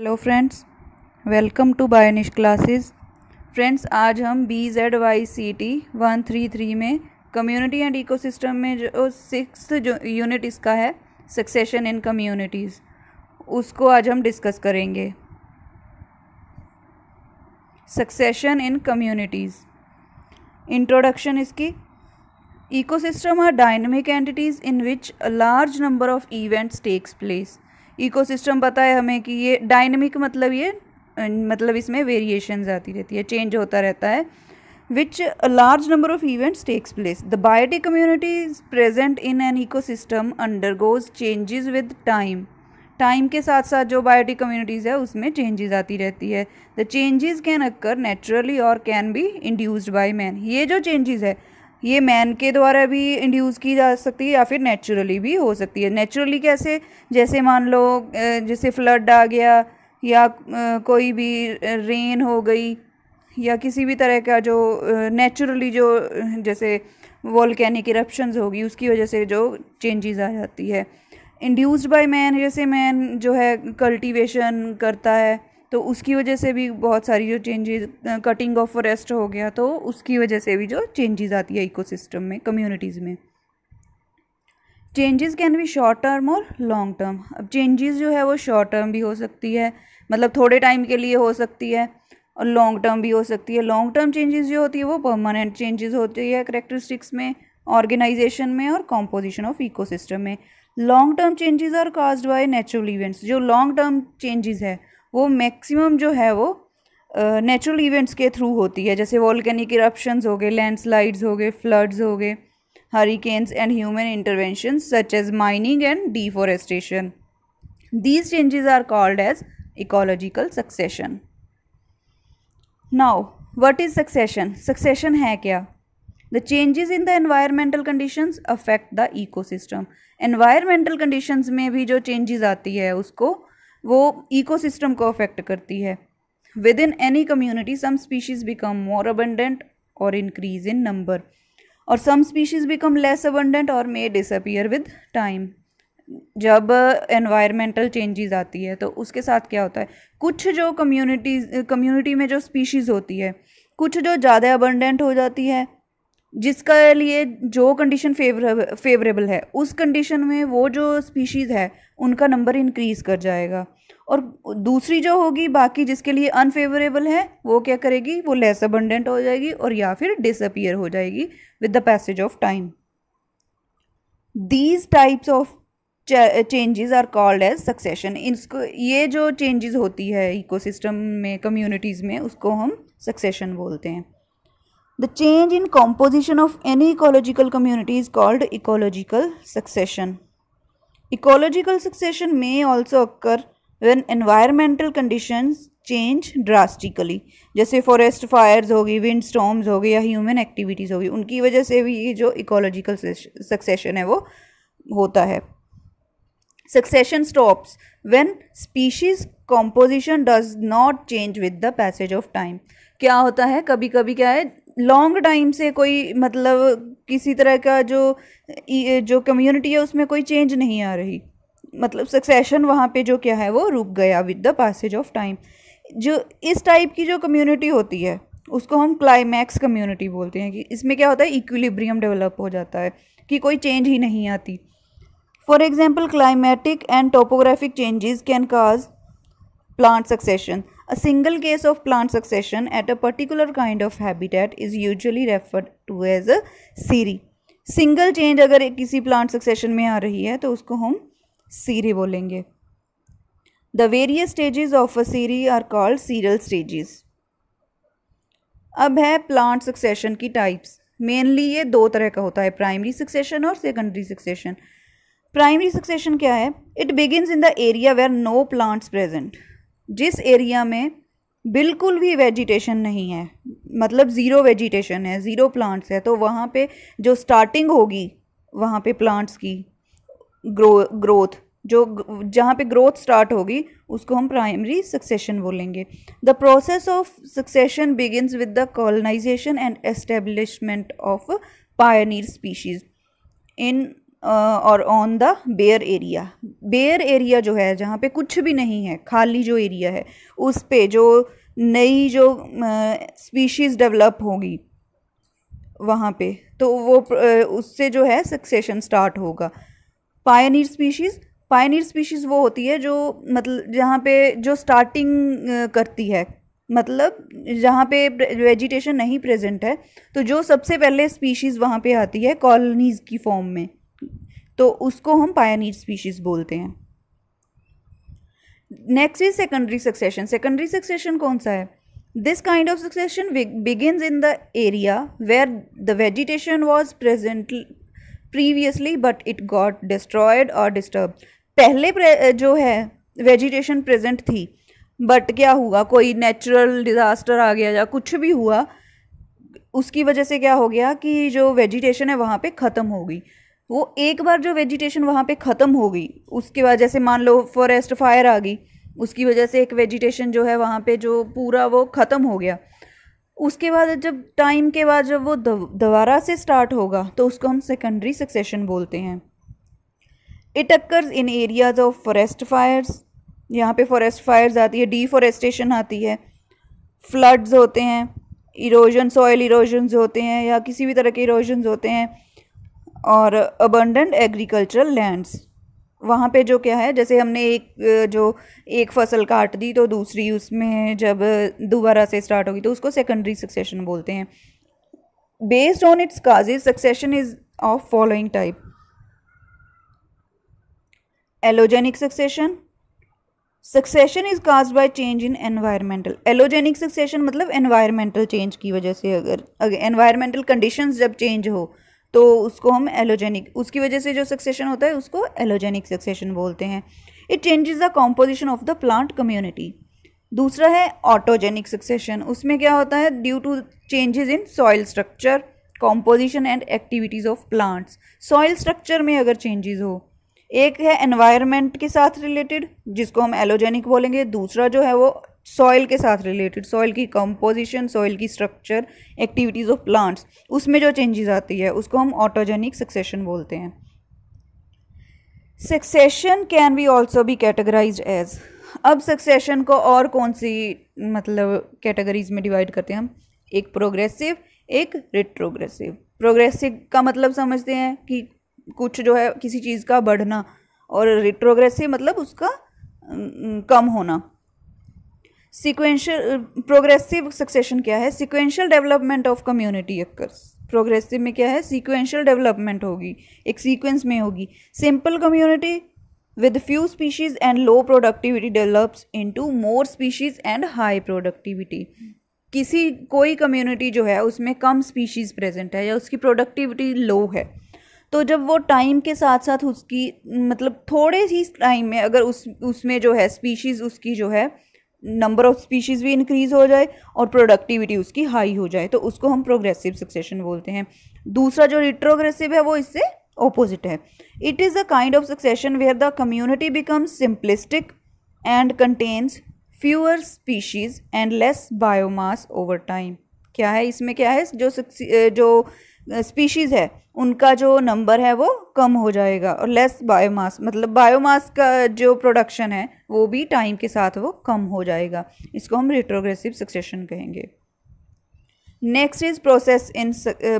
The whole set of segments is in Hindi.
Hello friends welcome to Bionish classes friends आज हम B Z Y C T one three three में कम्युनिटी एंड इकोसिस्टम में जो सिक्स जो यूनिट इसका है सक्सेशन इन कम्युनिटीज़ उसको आज हम डिस्कस करेंगे सक्सेशन इन कम्युनिटीज़ इंट्रोडक्शन इसकी ecosystem are dynamic entities in which a large number of events takes place ecosystem पता है हमें कि ये डायनेमिक मतलब ये मतलब इसमें वेरिएशन आती रहती है चेंज होता रहता है which large number of events takes place the biotic biotic is present in an an ecosystem undergoes changes with with time के साथ साथ जो बायोटिक कम्युनिटीज़ है उसमें चेंजेस आती रहती है the changes can occur naturally और can be induced by man ये जो चेंजेस है ये मैन के द्वारा भी इंड्यूस की जा सकती है या फिर नेचुरली भी हो सकती है नेचुरली कैसे जैसे मान लो जैसे फ्लड आ गया या कोई भी रेन हो गई या किसी भी तरह का जो नेचुरली जो जैसे वॉलकैनिक इरप्शंस होगी उसकी वजह से जो चेंजेस आ जाती है इंड्यूस्ड बाय मैन जैसे मैन जो है कल्टीवेशन करता है तो उसकी वजह से भी बहुत सारी जो चेंजेस कटिंग ऑफ फॉरेस्ट हो गया तो उसकी वजह से भी जो चेंजेस आती है इकोसिस्टम में कम्युनिटीज़ में changes can be short term और लॉन्ग टर्म अब चेंजेस जो है वो शॉर्ट टर्म भी हो सकती है मतलब थोड़े टाइम के लिए हो सकती है और लॉन्ग टर्म भी हो सकती है लॉन्ग टर्म चेंजेस जो होती है वो परमानेंट चेंजेस होती है करेक्टरिस्टिक्स में ऑर्गेनाइजेशन में और कॉम्पोजिशन ऑफ इकोसिस्टम में long term changes are caused by natural events जो लॉन्ग टर्म चेंजेस है वो मैक्सिमम जो है वो नेचुरल uh, इवेंट्स के थ्रू होती है जैसे वॉलकैनिक इरप्शंस हो गए लैंड स्लाइड्स हो गए फ्लड्स हो गए hurricanes and human intervention such as mining and deforestation these changes are called as ecological succession now what is succession succession है क्या the changes in the environmental condition affect the ecosystem environmental condition में भी जो चेंजेस आती है उसको वो इकोसिस्टम को अफेक्ट करती है within any community some species become more abundant और इंक्रीज इन नंबर और some species become less abundant और मे डिसअपियर विद टाइम जब एनवायरमेंटल चेंजेस आती है तो उसके साथ क्या होता है कुछ जो कम्युनिटीज़ कम्युनिटी में जो स्पीशीज़ होती है कुछ जो ज़्यादा अबंडेंट हो जाती है जिसका लिए जो कंडीशन फेवर फेवरेबल है उस कंडीशन में वो जो स्पीशीज़ है उनका नंबर इंक्रीज़ कर जाएगा और दूसरी जो होगी बाकी जिसके लिए अनफेवरेबल है वो क्या करेगी वो लेस अबंडेंट हो जाएगी और या फिर डिसअपियर हो जाएगी with the passage of time these types of changes are called as succession इसको ये जो चेंजेस होती है इकोसिस्टम में कम्युनिटीज़ में उसको हम सक्सेशन बोलते हैं The change in composition of any ecological community is called ecological succession. Ecological succession may also occur when environmental conditions change drastically जैसे फॉरेस्ट फायर्स होगी विंड स्टॉम्स हो गई या ह्यूमन एक्टिविटीज़ होगी उनकी वजह से भी ये जो इकोलॉजिकल सक्सेशन है वो होता है succession stops when species composition does not change with the passage of time क्या होता है कभी कभी क्या है लॉन्ग टाइम से कोई मतलब किसी तरह का जो जो कम्युनिटी है उसमें कोई चेंज नहीं आ रही मतलब सक्सेशन वहाँ पे जो क्या है वो रुक गया with the passage of time जो इस टाइप की जो कम्युनिटी होती है उसको हम क्लाइमैक्स कम्युनिटी बोलते हैं कि इसमें क्या होता है इक्विलिब्रियम डेवलप हो जाता है कि कोई चेंज ही नहीं आती for example climatic and topographic changes can cause plant succession A single case of plant succession at a particular kind of habitat is usually referred to as a sere single change अगर किसी प्लांट सक्सेशन में आ रही है तो उसको हम सीरी बोलेंगे the various stages of a sere are called serial stages अब है प्लांट सक्सेशन की टाइप्स मेनली ये दो तरह का होता है प्राइमरी सक्सेशन और सेकेंडरी सक्सेशन प्राइमरी सक्सेशन क्या है it begins in the area where no plants present जिस एरिया में बिल्कुल भी वेजिटेशन नहीं है मतलब ज़ीरो वेजिटेशन है ज़ीरो प्लांट्स है तो वहाँ पे जो स्टार्टिंग होगी वहाँ पे प्लांट्स की ग्रो ग्रोथ जो जहाँ पे ग्रोथ स्टार्ट होगी उसको हम प्राइमरी सक्सेशन बोलेंगे the process of succession begins with the colonization and establishment of pioneer species in और on the bare area bare area जो है जहाँ पे कुछ भी नहीं है खाली जो एरिया है उस पे जो नई जो स्पीशीज़ डेवलप होगी वहाँ पे तो वो उससे जो है सक्सेशन स्टार्ट होगा पायनियर स्पीशीज़ पायनियर स्पीशीज़ वो होती है जो मतलब जहाँ पे जो स्टार्टिंग करती है मतलब जहाँ पे वेजिटेशन नहीं प्रेजेंट है तो जो सबसे पहले स्पीशीज़ वहाँ पे आती है कॉलोनीज़ की फॉर्म में तो उसको हम पायानीर स्पीशीज़ बोलते हैं next is secondary succession secondary succession कौन सा है this kind of succession begin in the area where the vegetation was present previously but it got destroyed और डिस्टर्ब पहले जो है वेजिटेशन प्रेजेंट थी बट क्या हुआ कोई नेचुरल डिज़ास्टर आ गया या कुछ भी हुआ उसकी वजह से क्या हो गया कि जो वेजिटेशन है वहाँ पे ख़त्म हो गई वो एक बार जो वेजिटेशन वहाँ पे ख़त्म हो गई उसके बाद जैसे मान लो फॉरेस्ट फायर आ गई उसकी वजह से एक वेजिटेशन जो है वहाँ पे जो पूरा वो ख़त्म हो गया उसके बाद जब टाइम के बाद जब वो दोबारा से स्टार्ट होगा तो उसको हम सेकेंडरी सक्सेशन बोलते हैं it occurs in areas of forest fires यहाँ पे फॉरेस्ट फायर्स आती है डीफॉरेस्टेशन आती है फ्लड्स होते हैं इरोजन सॉयल इरोजन्स होते हैं या किसी भी तरह के इरोजन्स होते हैं और अबंडेंट एग्रीकल्चरल लैंड्स वहाँ पे जो क्या है जैसे हमने एक जो एक फसल काट दी तो दूसरी उसमें जब दोबारा से स्टार्ट होगी तो उसको सेकेंडरी सक्सेशन बोलते हैं based on its causes succession is of following type allogenic succession succession is cause by change in environmental allogenic succession मतलब एनवायरमेंटल चेंज की वजह से अगर एनवायरमेंटल कंडीशंस जब चेंज हो तो उसको हम एलोजेनिक उसकी वजह से जो सक्सेशन होता है उसको एलोजेनिक सक्सेशन बोलते हैं it changes the composition of the plant community दूसरा है ऑटोजेनिक सक्सेशन उसमें क्या होता है due to changes in soil structure composition and activities of plants soil structure में अगर चेंजेस हो एक है एनवायरमेंट के साथ रिलेटेड जिसको हम एलोजेनिक बोलेंगे दूसरा जो है वो सॉइल के साथ रिलेटेड सॉइल की कंपोजिशन सॉइल की स्ट्रक्चर एक्टिविटीज़ ऑफ प्लांट्स उसमें जो चेंजेस आती है उसको हम ऑटोजेनिक सक्सेशन बोलते हैं succession can be also be categorize as अब सक्सेशन को और कौन सी मतलब कैटेगरीज में डिवाइड करते हैं हम एक प्रोग्रेसिव एक रिट्रोग्रेसिव प्रोग्रेसिव का मतलब समझते हैं कि कुछ जो है किसी चीज़ का बढ़ना और रिट्रोग्रेसिव मतलब उसका कम होना सिक्वेंशियल प्रोग्रेसिव सक्सेशन क्या है sequential development of community occurs progressive में क्या है सिक्वेंशियल डेवलपमेंट होगी एक सीक्वेंस में होगी simple community with few species and low productivity develops into more species and high productivity किसी कोई कम्युनिटी जो है उसमें कम स्पीशीज़ प्रेजेंट है या उसकी प्रोडक्टिविटी लो है तो जब वो टाइम के साथ साथ उसकी मतलब थोड़े ही टाइम में अगर उस उसमें जो है स्पीशीज़ उसकी जो है नंबर ऑफ स्पीशीज़ भी इंक्रीज हो जाए और प्रोडक्टिविटी उसकी हाई हो जाए तो उसको हम प्रोग्रेसिव सक्सेशन बोलते हैं दूसरा जो रिट्रोग्रेसिव है वो इससे ऑपोजिट है it is a kind of succession where the community becomes simplistic and contains fewer species and less biomass over time क्या है इसमें क्या है जो जो स्पीशीज़ है उनका जो नंबर है वो कम हो जाएगा और लेस बायोमास मतलब बायोमास का जो प्रोडक्शन है वो भी टाइम के साथ वो कम हो जाएगा इसको हम रिट्रोग्रेसिव सक्सेशन कहेंगे next is process in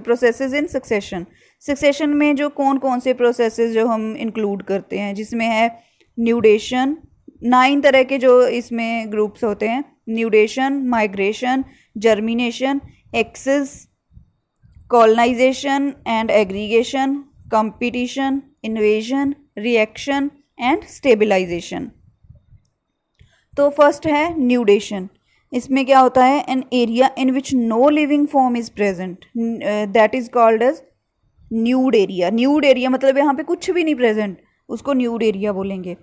processes in succession succession में जो कौन कौन से प्रोसेसेस जो हम इंक्लूड करते हैं जिसमें है न्यूडेशन नाइन तरह के जो इसमें ग्रुप्स होते हैं nudation migration germination ecesis colonization and aggregation competition invasion reaction and stabilization तो फर्स्ट है न्यूडेशन इसमें क्या होता है an area in which no living form is present that is called as nude area nude area मतलब यहाँ पे कुछ भी नहीं प्रेजेंट उसको न्यूड एरिया बोलेंगे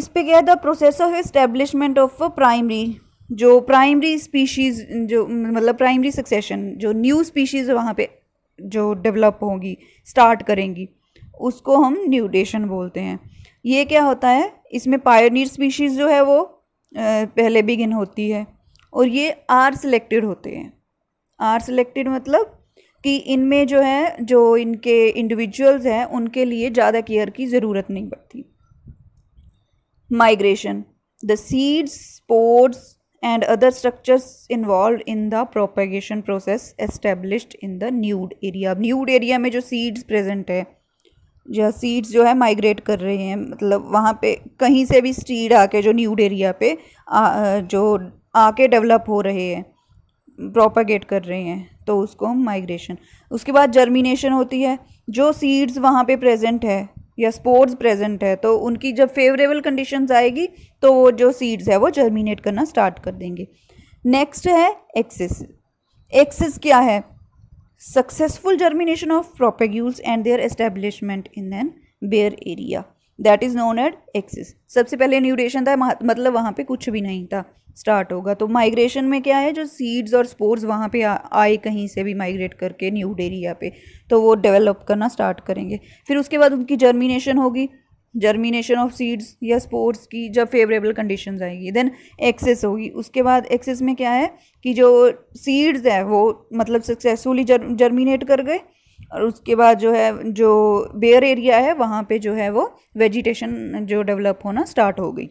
इस पे क्या है the process of establishment of primary जो प्राइमरी स्पीशीज़ जो मतलब प्राइमरी सक्सेशन जो न्यू स्पीशीज़ वहाँ पे जो डेवलप होंगी स्टार्ट करेंगी उसको हम न्यूडेशन बोलते हैं ये क्या होता है इसमें पायोनियर स्पीशीज़ जो है वो पहले बिगिन होती है और ये आर सिलेक्टेड होते हैं आर सिलेक्टेड मतलब कि इनमें जो है जो इनके इंडिविजुअल्स हैं उनके लिए ज़्यादा केयर की ज़रूरत नहीं पड़ती migration the seeds spores and other structures involved in the propagation process established in the nude area nude area में जो seeds present है जो सीड्स जो है माइग्रेट कर रहे हैं मतलब वहाँ पर कहीं से भी सीड आके जो न्यूड एरिया पे आ, जो आके डेवलप हो रहे हैं प्रोपागेट कर रहे हैं तो उसको हम माइग्रेशन उसके बाद जर्मिनेशन होती है जो सीड्स वहाँ पे प्रेजेंट है या स्पोर्ट्स प्रेजेंट है तो उनकी जब फेवरेबल कंडीशंस आएगी तो वो जो सीड्स है वो जर्मिनेट करना स्टार्ट कर देंगे नेक्स्ट है एक्सेस एक्सेस क्या है successful germination of propagules and their establishment in an bare area that is known at ecesis सबसे पहले न्यूडेशन था मतलब वहाँ पे कुछ भी नहीं था स्टार्ट होगा तो माइग्रेशन में क्या है जो सीड्स और स्पोर्ट्स वहाँ पे आए कहीं से भी माइग्रेट करके न्यू एरिया पे तो वो डेवलप करना स्टार्ट करेंगे फिर उसके बाद उनकी जर्मिनेशन होगी जर्मिनेशन ऑफ सीड्स या स्पोर्ट्स की जब फेवरेबल कंडीशंस आएगी देन एक्सेस होगी उसके बाद एक्सेस में क्या है कि जो सीड्स है वो मतलब सक्सेसफुली जर, जर्मिनेट कर गए और उसके बाद जो है जो बेयर एरिया है वहाँ पे जो है वो वेजिटेशन जो डेवलप होना स्टार्ट हो गई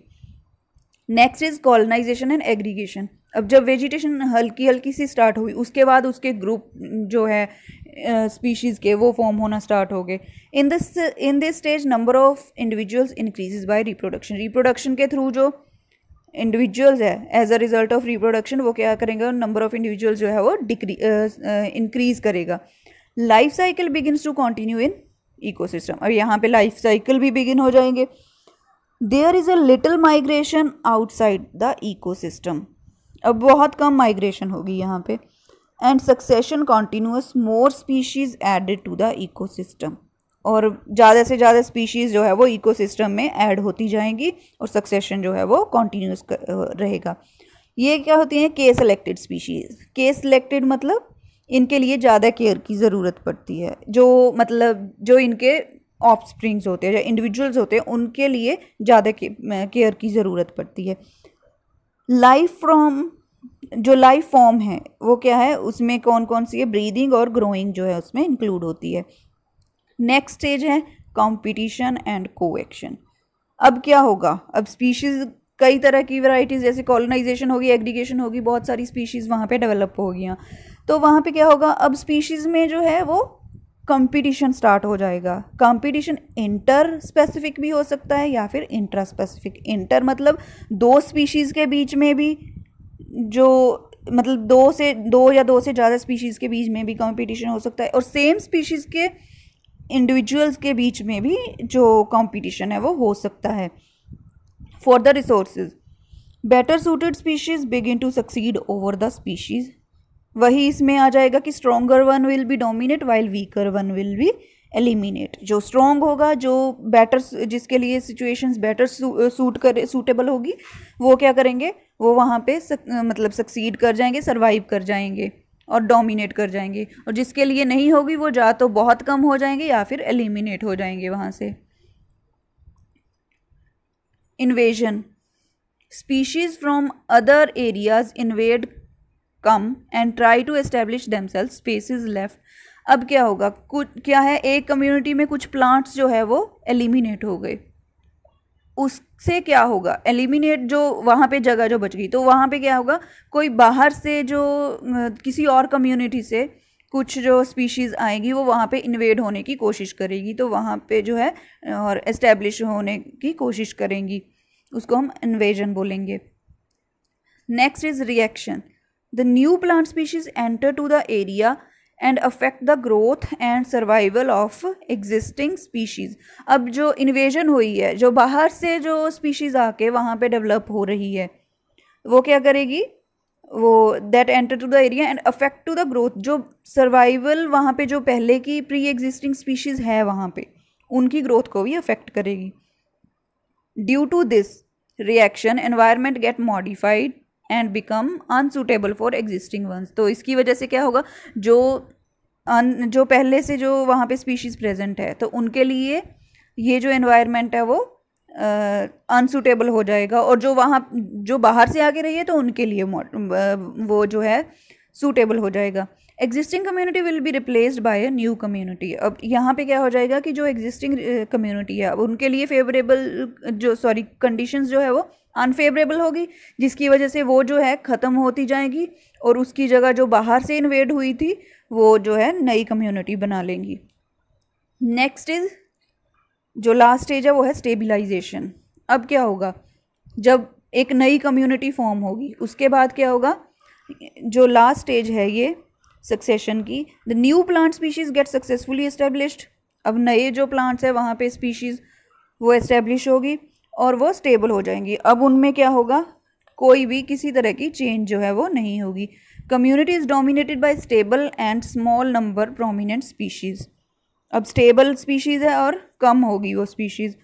next is colonisation and aggregation अब जब वेजिटेशन हल्की हल्की सी स्टार्ट हुई उसके बाद उसके ग्रुप जो है स्पीशीज़ uh, के वो फॉर्म होना स्टार्ट हो गए in this in this stage number of individuals increases by reproduction reproduction के थ्रू जो इंडिविजुअल्स है as a result of reproduction वो क्या करेंगे नंबर ऑफ इंडिविजुअल्स जो है वो डिक्री इंक्रीज करेगा life cycle begins to continue in ecosystem और यहाँ पे लाइफ साइकिल भी बिगिन हो जाएंगे there is a little migration outside the ecosystem अब बहुत कम माइग्रेशन होगी यहाँ पे and succession continues more species added to the ecosystem और ज़्यादा से ज़्यादा स्पीशीज़ जो है वो इकोसिस्टम में ऐड होती जाएंगी और सक्सेशन जो है वो कॉन्टीन्यूस रहेगा ये क्या होती हैं के सेलेक्टेड स्पीशीज़ के सेलेक्टेड मतलब इनके लिए ज़्यादा केयर की ज़रूरत पड़ती है जो मतलब जो इनके ऑफ होते हैं या इंडिविजुअल्स होते हैं उनके लिए ज़्यादा केयर की ज़रूरत पड़ती है लाइफ फ्रॉम जो लाइफ फॉर्म है वो क्या है उसमें कौन कौन सी है ब्रीदिंग और ग्रोइंग जो है उसमें इंक्लूड होती है नेक्स्ट स्टेज है कॉम्पिटिशन एंड कोएक्शन अब क्या होगा अब स्पीशीज़ कई तरह की वैरायटीज़ जैसे कॉलोनाइजेशन होगी एग्रीगेशन होगी बहुत सारी स्पीशीज़ वहाँ पे डेवलप होगी तो वहाँ पे क्या होगा अब स्पीशीज़ में जो है वो कंपटीशन स्टार्ट हो जाएगा कंपटीशन इंटर स्पेसिफिक भी हो सकता है या फिर इंट्रा स्पेसिफिक इंटर मतलब दो स्पीशीज़ के बीच में भी जो मतलब दो से दो या दो से ज़्यादा स्पीशीज़ के बीच में भी कंपटीशन हो सकता है और सेम स्पीशीज़ के इंडिविजुअल्स के बीच में भी जो कंपटीशन है वो हो सकता है for the resources better suited species begin to succeed over the species वही इसमें आ जाएगा कि stronger one will be dominate while weaker one will be eliminate जो स्ट्रोंग होगा जो बेटर जिसके लिए सिचुएशंस बेटर सूट करे सूटेबल होगी वो क्या करेंगे वो वहाँ पे सक, मतलब सक्सीड कर जाएंगे सर्वाइव कर जाएंगे और डोमिनेट कर जाएंगे और जिसके लिए नहीं होगी वो जा तो बहुत कम हो जाएंगे या फिर एलिमिनेट हो जाएंगे वहाँ से invasion species from other areas invade come and try to establish themselves species left अब क्या होगा कुछ क्या है एक कम्युनिटी में कुछ प्लांट्स जो है वो एलिमिनेट हो गए उससे क्या होगा एलिमिनेट जो वहाँ पे जगह जो बच गई तो वहाँ पे क्या होगा कोई बाहर से जो किसी और कम्युनिटी से कुछ जो स्पीशीज़ आएगी वो वहाँ पे इन्वेड होने की कोशिश करेगी तो वहाँ पे जो है और एस्टेब्लिश होने की कोशिश करेंगी उसको हम इन्वेजन बोलेंगे next is reaction The new plant species enter to the area and affect the growth and survival of existing species अब जो इन्वेजन हुई है जो बाहर से जो स्पीशीज़ आके वहाँ पे डेवलप हो रही है वो क्या करेगी वो that enter to the area and affect to the growth जो सर्वाइवल वहाँ पे जो पहले की प्री एग्जिस्टिंग स्पीशीज़ है वहाँ पे उनकी ग्रोथ को भी अफेक्ट करेगी due to this reaction environment get modified and become unsuitable for existing ones तो इसकी वजह से क्या होगा जो अन जो पहले से जो वहाँ पे स्पीशीज़ प्रेजेंट है तो उनके लिए ये जो एनवायरनमेंट है वो अनसूटेबल हो जाएगा और जो वहाँ जो बाहर से आगे रही है तो उनके लिए वो जो है सूटेबल हो जाएगा existing community will be replaced by a new community अब यहाँ पे क्या हो जाएगा कि जो एग्जिस्टिंग कम्युनिटी है उनके लिए फेवरेबल जो सॉरी कंडीशंस जो है वो अनफेवरेबल होगी जिसकी वजह से वो जो है ख़त्म होती जाएगी और उसकी जगह जो बाहर से इन्वेड हुई थी वो जो है नई कम्युनिटी बना लेंगी नेक्स्ट इज जो लास्ट स्टेज है वो है स्टेबलाइजेशन अब क्या होगा जब एक नई कम्युनिटी फॉर्म होगी उसके बाद क्या होगा जो लास्ट स्टेज है ये सक्सेशन की the new plant species get successfully established अब नए जो प्लांट्स हैं वहाँ पे स्पीशीज़ वो इस्टेब्लिश होगी और वो स्टेबल हो जाएंगी अब उनमें क्या होगा कोई भी किसी तरह की चेंज जो है वो नहीं होगी community is dominated by stable and small number prominent species अब स्टेबल स्पीशीज़ है और कम होगी वो species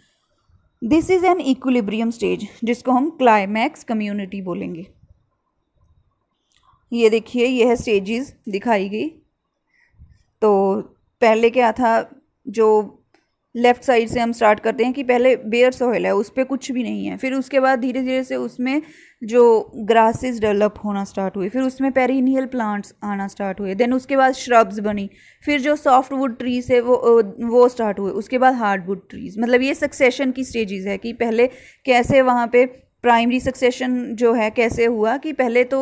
this is an equilibrium stage जिसको हम क्लाइमैक्स कम्युनिटी बोलेंगे ये देखिए यह है स्टेजेस दिखाई गई तो पहले क्या था जो लेफ़्ट साइड से हम स्टार्ट करते हैं कि पहले बेयर सॉइल है उस पर कुछ भी नहीं है फिर उसके बाद धीरे धीरे से उसमें जो ग्रासेस डेवलप होना स्टार्ट हुए फिर उसमें पेरिनियल प्लांट्स आना स्टार्ट हुए देन उसके बाद श्रब्स बनी फिर जो सॉफ्ट वुड ट्रीज है वो वो स्टार्ट हुए उसके बाद हार्ड वुड ट्रीज़ मतलब ये सक्सेशन की स्टेजेस है कि पहले कैसे वहाँ पे प्राइमरी सक्सेशन जो है कैसे हुआ कि पहले तो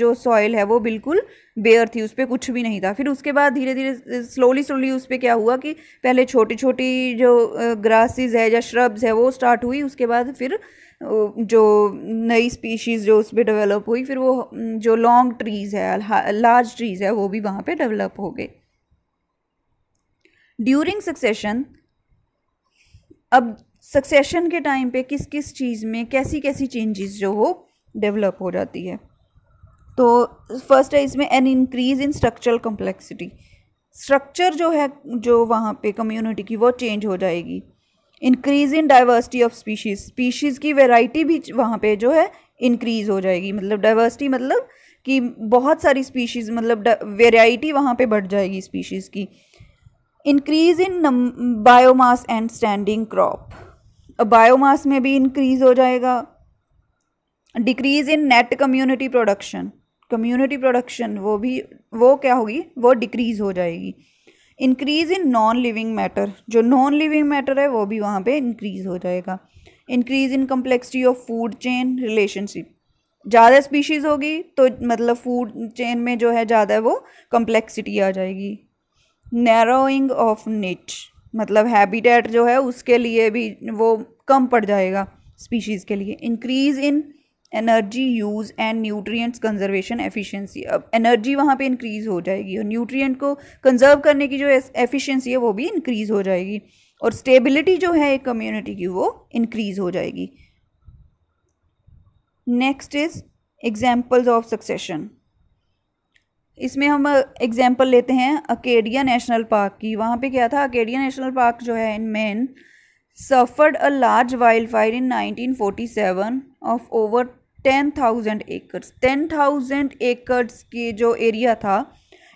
जो सॉइल है वो बिल्कुल बेयर थी उस पर कुछ भी नहीं था फिर उसके बाद धीरे धीरे स्लोली स्लोली उस पर क्या हुआ कि पहले छोटी छोटी जो ग्रासेस है या श्रब्स है वो स्टार्ट हुई उसके बाद फिर जो नई स्पीशीज़ जो उस पर डेवलप हुई फिर वो जो लॉन्ग ट्रीज़ है लार्ज ट्रीज़ है वो भी वहाँ पर डेवलप हो गए ड्यूरिंग सक्सेशन अब सक्सेशन के टाइम पे किस किस चीज़ में कैसी कैसी चेंजेस जो हो डेवलप हो जाती है तो फर्स्ट है इसमें an increase in structural complexity structure जो है जो वहाँ पे कम्युनिटी की वो चेंज हो जाएगी increase in diversity of species species की वैरायटी भी वहाँ पे जो है इंक्रीज़ हो जाएगी मतलब डाइवर्सिटी मतलब कि बहुत सारी स्पीशीज़ मतलब वेराइटी वहाँ पे बढ़ जाएगी स्पीशीज़ की increase in biomass and standing crop biomass में भी इंक्रीज़ हो जाएगा decrease in net community production community production वो भी वो क्या होगी वो डिक्रीज़ हो जाएगी increase in non living matter जो नॉन लिविंग मैटर है वो भी वहाँ पे इंक्रीज़ हो जाएगा increase in complexity of food chain relationship ज़्यादा स्पीशीज़ होगी तो मतलब फूड चेन में जो है ज़्यादा वो कम्प्लेक्सिटी आ जाएगी नैरोइंग ऑफ नेच मतलब हैबिटेट जो है उसके लिए भी वो कम पड़ जाएगा स्पीशीज़ के लिए increase in energy use and nutrients conservation efficiency अब एनर्जी वहाँ पे इंक्रीज़ हो जाएगी और न्यूट्रिएंट को कंजर्व करने की जो एफिशिएंसी है वो भी इंक्रीज़ हो जाएगी और स्टेबिलिटी जो है एक कम्युनिटी की वो इंक्रीज़ हो जाएगी next is examples of succession इसमें हम एग्जांपल लेते हैं अकेडिया नेशनल पार्क की वहाँ पे क्या था अकेडिया नेशनल पार्क जो है in man suffered a large wild fire इन 1947 of over ten thousand acres ten thousand acres के जो एरिया था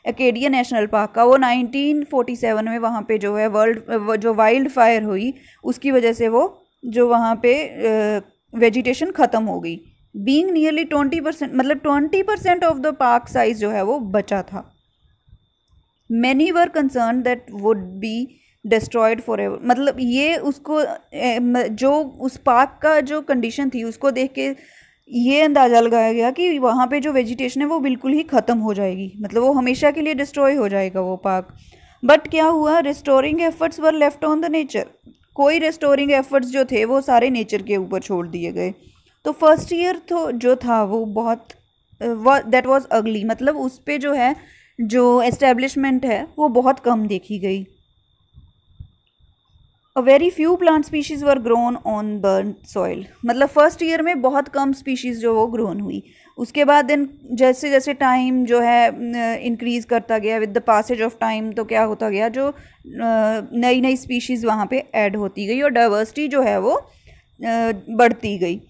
अकेडिया नेशनल पार्क का वो 1947 में वहाँ पे जो है वर्ल्ड जो वाइल्ड फायर हुई उसकी वजह से वो जो वहाँ पे वेजिटेशन ख़त्म हो गई बींग नियरली ट्वेंटी परसेंट मतलब twenty percent of the park size जो है वो बचा था many were concern that would be destroyed forever मतलब ये उसको जो उस पार्क का जो कंडीशन थी उसको देख के ये अंदाज़ा लगाया गया कि वहाँ पे जो वेजिटेशन है वो बिल्कुल ही ख़त्म हो जाएगी मतलब वो हमेशा के लिए डिस्ट्रॉय हो जाएगा वो पार्क बट क्या हुआ restoring efforts were left on the nature कोई रिस्टोरिंग एफर्ट्स जो थे वो सारे नेचर के ऊपर छोड़ दिए गए तो फर्स्ट ईयर तो जो था वो बहुत दैट वॉज अगली मतलब उस पर जो है जो एस्टेब्लिशमेंट है वो बहुत कम देखी गई a very few plant species were grown on burn soil मतलब फर्स्ट ईयर में बहुत कम स्पीशीज़ जो वो ग्रोन हुई उसके बाद इन जैसे जैसे टाइम जो है इंक्रीज़ करता गया with the passage of time तो क्या होता गया जो नई नई स्पीशीज़ वहाँ पे ऐड होती गई और डाइवर्सिटी जो है वो बढ़ती गई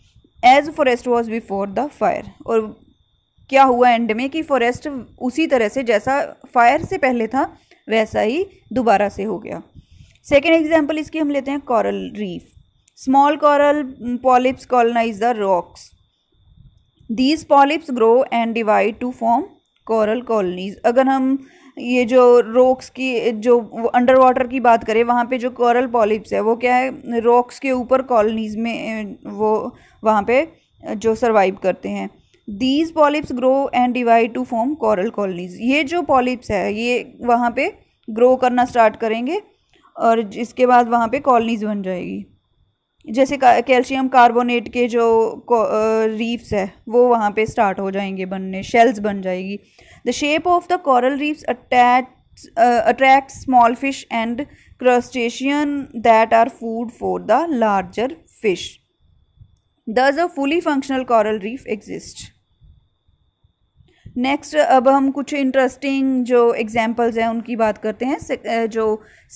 as forest was before the fire और क्या हुआ एंड में कि फॉरेस्ट उसी तरह से जैसा फायर से पहले था वैसा ही दोबारा से हो गया सेकेंड एग्जाम्पल इसकी हम लेते हैं coral reef small coral polyps colonise the rocks these polyps grow and divide to form coral colonies अगर हम ये जो रोक्स की जो अंडर वाटर की बात करें वहाँ पे जो कॉरल पॉलिप्स है वो क्या है रोक्स के ऊपर कॉलोनीज में वो वहाँ पे जो सर्वाइव करते हैं these polyps grow and divide to form coral colonies ये जो पॉलिप्स है ये वहाँ पे ग्रो करना स्टार्ट करेंगे और इसके बाद वहाँ पे कॉलोनीज बन जाएगी जैसे कैल्शियम कार्बोनेट के जो रीफ्स है वो वहाँ पे स्टार्ट हो जाएंगे बनने शेल्स बन जाएगी the shape of the coral reefs attach attract small fish and crustacean that are food for the larger fish thus a fully functional coral reef exist next अब हम कुछ इंटरेस्टिंग जो एग्जांपल्स हैं उनकी बात करते हैं जो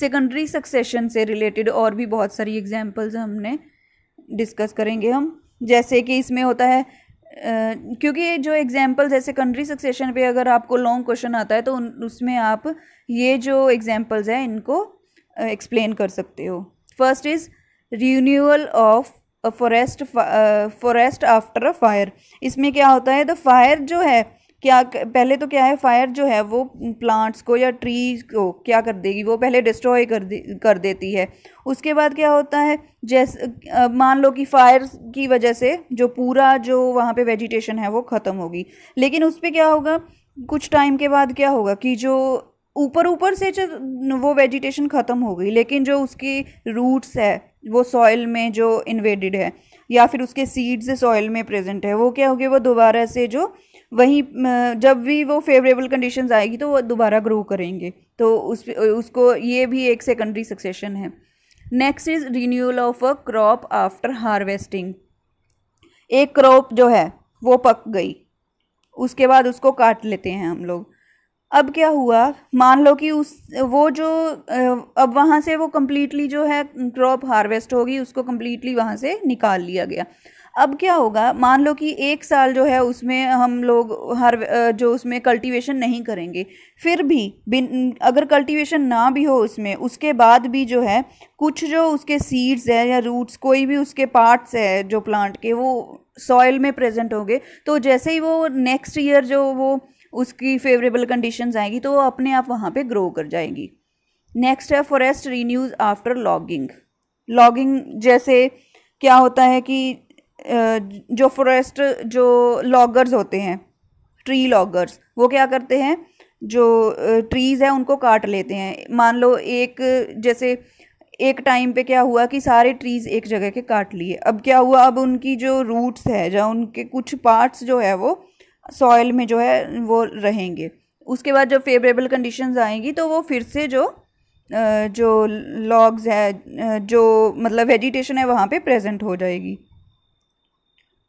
सेकेंडरी सक्सेशन से रिलेटेड और भी बहुत सारी एग्जांपल्स हमने डिस्कस करेंगे हम जैसे कि इसमें होता है क्योंकि जो एग्जाम्पल्स है सेकेंडरी सक्सेशन पे अगर आपको लॉन्ग क्वेश्चन आता है तो उन उसमें आप ये जो एग्जाम्पल्स हैं इनको एक्सप्लेन कर सकते हो first is renewal of forest forest after a fire इसमें क्या होता है द फायर जो है क्या पहले तो क्या है फायर जो है वो प्लांट्स को या ट्रीज को क्या कर देगी वो पहले डिस्ट्रॉय कर दे कर देती है उसके बाद क्या होता है जैसे मान लो कि फायर की वजह से जो पूरा जो वहाँ पे वेजिटेशन है वो ख़त्म होगी लेकिन उस पर क्या होगा कुछ टाइम के बाद क्या होगा कि जो ऊपर ऊपर से जो वो वेजिटेशन ख़त्म हो गई लेकिन जो उसकी रूट्स है वो सॉइल में जो इन्वेडेड है या फिर उसके सीड्स सॉइल में प्रेजेंट है वो क्या हो गया वो दोबारा से जो वहीं जब भी वो फेवरेबल कंडीशंस आएगी तो वो दोबारा ग्रो करेंगे तो उस उसको ये भी एक सेकेंडरी सक्सेशन है next is renewal of a crop after harvesting एक क्रॉप जो है वो पक गई उसके बाद उसको काट लेते हैं हम लोग अब क्या हुआ मान लो कि उस वो जो अब वहाँ से वो कम्प्लीटली जो है क्रॉप हार्वेस्ट होगी उसको कम्प्लीटली वहाँ से निकाल लिया गया अब क्या होगा मान लो कि एक साल जो है उसमें हम लोग हर जो उसमें कल्टीवेशन नहीं करेंगे फिर भी बिन अगर कल्टीवेशन ना भी हो उसमें उसके बाद भी जो है कुछ जो उसके सीड्स है या रूट्स कोई भी उसके पार्ट्स है जो प्लांट के वो सॉइल में प्रेजेंट होंगे तो जैसे ही वो नेक्स्ट ईयर जो वो उसकी फेवरेबल कंडीशन आएंगी तो वो अपने आप वहाँ पर ग्रो कर जाएंगी नेक्स्ट है forest renews after logging logging जैसे क्या होता है कि जो फॉरेस्ट जो लॉगर्स होते हैं ट्री लॉगर्स वो क्या करते हैं जो ट्रीज़ हैं उनको काट लेते हैं मान लो एक जैसे एक टाइम पे क्या हुआ कि सारे ट्रीज़ एक जगह के काट लिए अब क्या हुआ अब उनकी जो रूट्स है या उनके कुछ पार्ट्स जो है वो सॉयल में जो है वो रहेंगे उसके बाद जब फेवरेबल कंडीशंस आएंगी तो वो फिर से जो जो लॉग्स है जो मतलब वेजिटेशन है वहाँ पे प्रेजेंट हो जाएगी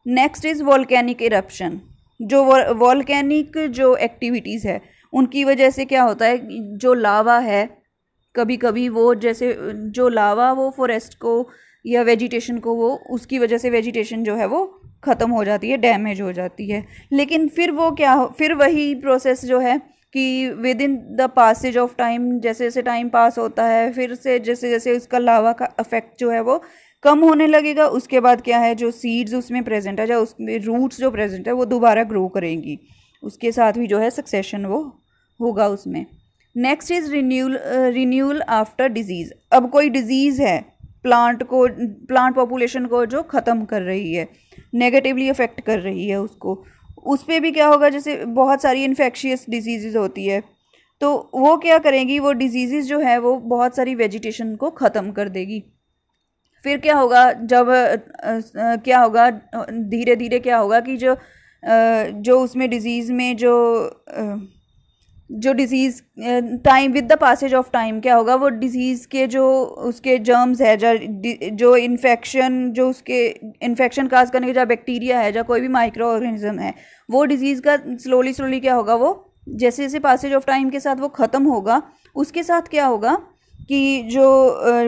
नेक्स्ट इज़ वॉल्केनिक इरप्शन जो वॉल्केनिक जो एक्टिविटीज़ है उनकी वजह से क्या होता है जो लावा है कभी कभी वो जैसे जो लावा वो फॉरेस्ट को या वेजिटेशन को वो उसकी वजह से वेजिटेशन जो है वो ख़त्म हो जाती है डैमेज हो जाती है लेकिन फिर वो क्या हो फिर वही प्रोसेस जो है कि with in the passage of time जैसे जैसे टाइम पास होता है फिर से जैसे जैसे उसका लावा का अफेक्ट जो है वो कम होने लगेगा उसके बाद क्या है जो सीड्स उसमें प्रेजेंट है या उसमें रूट्स जो प्रेजेंट है वो दोबारा ग्रो करेंगी उसके साथ भी जो है सक्सेशन वो होगा उसमें next is renewal renewal after disease अब कोई डिजीज़ है प्लांट को प्लांट पॉपुलेशन को जो ख़त्म कर रही है नेगेटिवली अफेक्ट कर रही है उसको उस पर भी क्या होगा जैसे बहुत सारी इन्फेक्शियस डिजीज़ होती है तो वो क्या करेंगी वो डिजीज़ जो है वो बहुत सारी वेजिटेशन को ख़त्म कर देगी फिर क्या होगा जब क्या होगा धीरे धीरे क्या होगा कि जो जो उसमें डिज़ीज़ में जो जो disease time with the passage of time क्या होगा वो डिज़ीज़ के जो उसके जर्म्स है जो जो इन्फेक्शन जो उसके इन्फेक्शन काज करने के जो बैक्टीरिया है या कोई भी माइक्रो ऑर्गेनिज्म है वो डिज़ीज़ का स्लोली स्लोली क्या होगा वो जैसे जैसे पासेज ऑफ टाइम के साथ वो ख़त्म होगा उसके साथ क्या होगा कि जो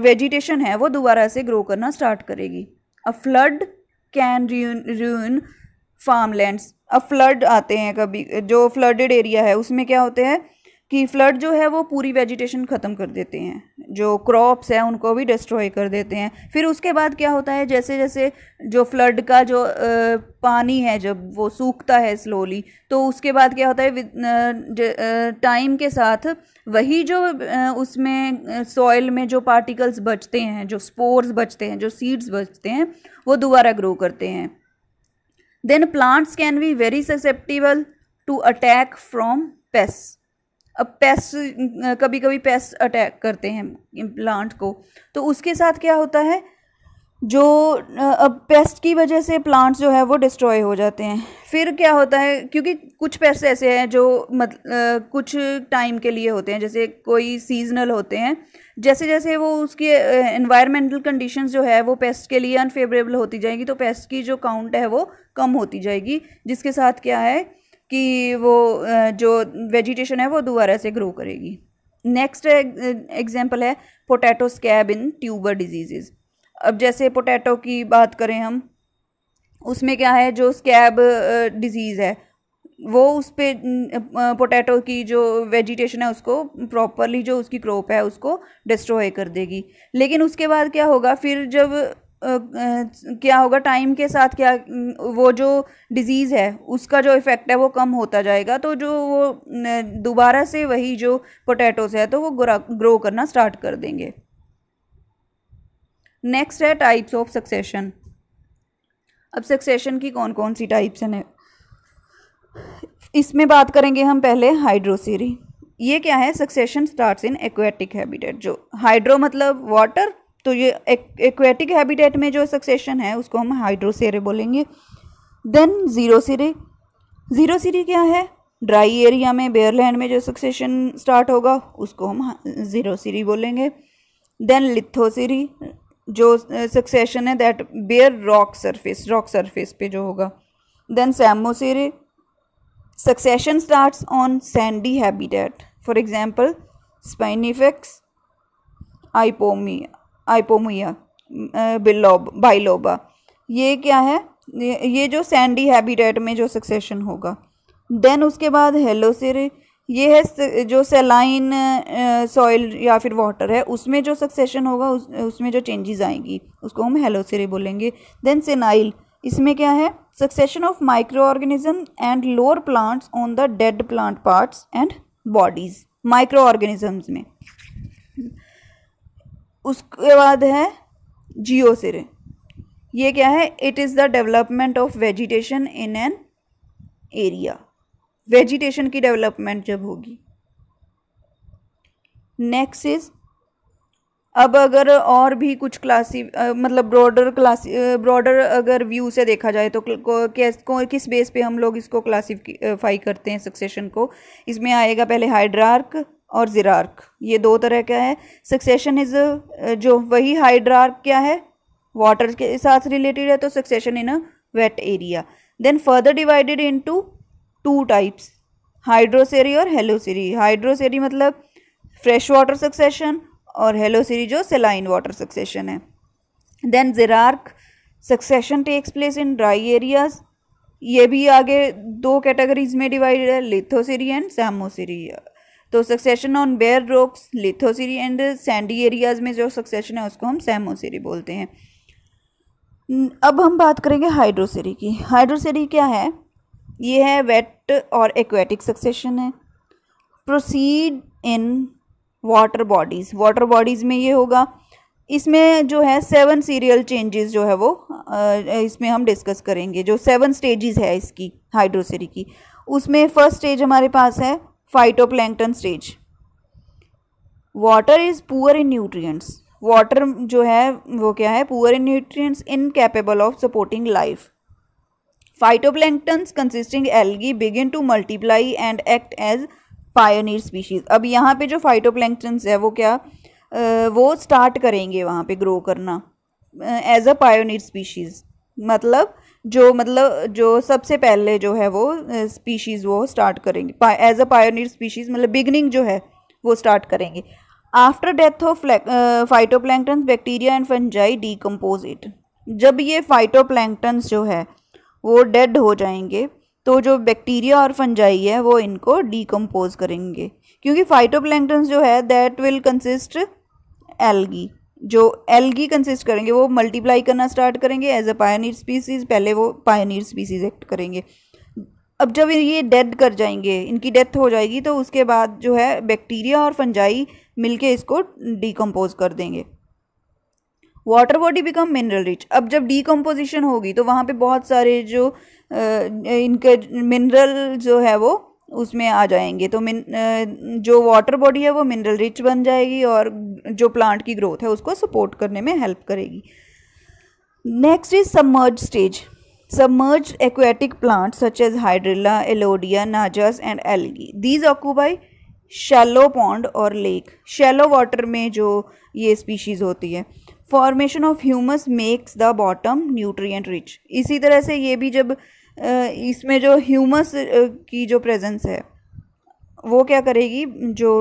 वेजिटेशन है वो दोबारा से ग्रो करना स्टार्ट करेगी a flood can ruin farm lands अब फ्लड आते हैं कभी जो फ्लडेड एरिया है उसमें क्या होते हैं कि फ्लड जो है वो पूरी वेजिटेशन ख़त्म कर देते हैं जो क्रॉप्स हैं उनको भी डिस्ट्रॉय कर देते हैं फिर उसके बाद क्या होता है जैसे जैसे जो फ्लड का जो पानी है जब वो सूखता है स्लोली तो उसके बाद क्या होता है टाइम के साथ वही जो उसमें सॉइल में जो पार्टिकल्स बचते हैं जो स्पोर्स बचते हैं जो सीड्स बचते हैं वो दोबारा ग्रो करते हैं then plants can be very susceptible to attack from pest pest कभी कभी पेस्ट अटैक करते हैं प्लांट को तो उसके साथ क्या होता है जो अब पेस्ट की वजह से प्लांट्स जो है वो डिस्ट्रॉय हो जाते हैं फिर क्या होता है क्योंकि कुछ पेस्ट ऐसे हैं जो मत कुछ टाइम के लिए होते हैं जैसे कोई सीजनल होते हैं जैसे जैसे वो उसकी एनवायरमेंटल कंडीशन जो है वो पेस्ट के लिए अनफेवरेबल होती जाएगी तो पेस्ट की जो काउंट है वो कम होती जाएगी जिसके साथ क्या है कि वो जो वेजिटेशन है वो दोबारा से ग्रो करेगी नेक्स्ट एग्जाम्पल है potato scab in tuber disease अब जैसे पोटैटो की बात करें हम उसमें क्या है जो स्कैब डिजीज़ है वो उस पर पोटैटो की जो वेजिटेशन है उसको प्रॉपरली जो उसकी क्रॉप है उसको डिस्ट्रॉय कर देगी लेकिन उसके बाद क्या होगा फिर जब क्या होगा टाइम के साथ क्या वो जो डिज़ीज़ है उसका जो इफ़ेक्ट है वो कम होता जाएगा तो जो वो दोबारा से वही जो पोटैटोस है तो वो ग्रो करना स्टार्ट कर देंगे नेक्स्ट है टाइप्स ऑफ सक्सेशन अब सक्सेशन की कौन कौन सी टाइप्स हैं इसमें बात करेंगे हम पहले हाइड्रोसीरी ये क्या है succession starts in aquatic habitat जो हाइड्रो मतलब वाटर तो ये एक्वेटिक हैबिटेट में जो सक्सेशन है उसको हम हाइड्रोसेरे बोलेंगे then xerosere xerosere क्या है ड्राई एरिया में बेयरलैंड में जो सक्सेशन स्टार्ट होगा उसको हम ज़ीरो सीरी बोलेंगे देन लिथो जो सक्सेशन है that bare rock surface rock surface पे जो होगा then psammosere succession starts on sandy habitat for example spinifex ipomoea ipomoea biloba biloba ये क्या है ये जो सैंडी हैबिटेट में जो सक्सेशन होगा देन उसके बाद हेलोसिर ये है जो सेलाइन सॉइल या फिर वाटर है उसमें जो सक्सेशन होगा उस, उसमें जो चेंजेस आएंगी उसको हम हेलोसेरे बोलेंगे देन सेनाइल इसमें क्या है succession of micro organism and lower plants on the dead plant parts and bodies micro organisms में उसके बाद है जियो सिरे ये क्या है it is the development of vegetation in an area vegetation की डेवलपमेंट जब होगी नेक्स्ट इज अब अगर और भी कुछ क्लासी आ, मतलब ब्रॉडर क्लासी ब्रॉडर अगर व्यू से देखा जाए तो कैस को, किस बेस पे हम लोग इसको क्लासीफाई करते हैं सक्सेशन को इसमें आएगा पहले हाइड्रार्क और ज़िरार्क ये दो तरह क्या है सक्सेशन इज़ जो वही हाइड्रार्क क्या है वाटर के साथ रिलेटेड है तो succession in a wet area then further divided into two types hydrosere और हेलोसेरी हाइड्रोसेरी मतलब फ्रेश वाटर सक्सेशन और हेलोसेरी जो सेलाइन वाटर सक्सेशन है then xerarch succession takes place in dry areas ये भी आगे दो कैटेगरीज में डिवाइडेड है लिथोसेरी एंड सैमोसेरी तो succession on bare rocks lithosere and sandy areas में जो सक्सेशन है उसको हम सैमोसीरी बोलते हैं अब हम बात करेंगे हाइड्रोसेरी की हाइड्रोसेरी क्या है ये है वेट और एक्वेटिक सक्सेशन है proceed in water bodies water bodies में ये होगा इसमें जो है सेवन सीरियल चेंजेस जो है वो इसमें हम डिस्कस करेंगे जो सेवन स्टेजेस है इसकी हाइड्रोसिरी की उसमें फर्स्ट स्टेज हमारे पास है phytoplankton stage water is poor in nutrients water जो है वो क्या है poor in nutrients incapable of supporting life phytoplanktons consisting algae begin to multiply and act as pioneer species अब यहाँ पे जो फाइटोप्लैंकटन्स है वो क्या वो स्टार्ट करेंगे वहाँ पे ग्रो करना एज अ पायोनियर स्पीशीज़ मतलब जो मतलब जो सबसे पहले जो है वो स्पीशीज़ वो स्टार्ट करेंगे एज अ पायोनियर स्पीशीज़ मतलब बिगनिंग जो है वो स्टार्ट करेंगे after death of phytoplankton bacteria and fungi decompose it जब ये फाइटोप्लैंक्टन जो है वो डेड हो जाएंगे तो जो बैक्टीरिया और फंजाई है वो इनको डीकम्पोज करेंगे क्योंकि फाइटोप्लैंक्टन जो है दैट विल कंसिस्ट एल्गी जो एल्गी कंसिस्ट करेंगे वो मल्टीप्लाई करना स्टार्ट करेंगे एज अ पायनियर स्पीसीज पहले वो पायनियर स्पीसीज एक्ट करेंगे अब जब ये डेड कर जाएंगे इनकी डेथ हो जाएगी तो उसके बाद जो है बैक्टीरिया और फंजाई मिलके इसको डिकम्पोज कर देंगे water body become mineral rich अब जब डिकम्पोजिशन होगी तो वहाँ पे बहुत सारे जो इनके मिनरल जो है वो उसमें आ जाएंगे तो मिन जो वाटर बॉडी है वो मिनरल रिच बन जाएगी और जो प्लांट की ग्रोथ है उसको सपोर्ट करने में हेल्प करेगी next is submerge stage submerge aquatic plant such as hydrilla elodea najas and algae these occupy shallow pond और लेक शेलो वाटर में जो ये स्पीशीज़ होती है formation of humus makes the bottom nutrient rich इसी तरह से ये भी जब uh, इसमें जो ह्यूमस की जो प्रेजेंस है वो क्या करेगी जो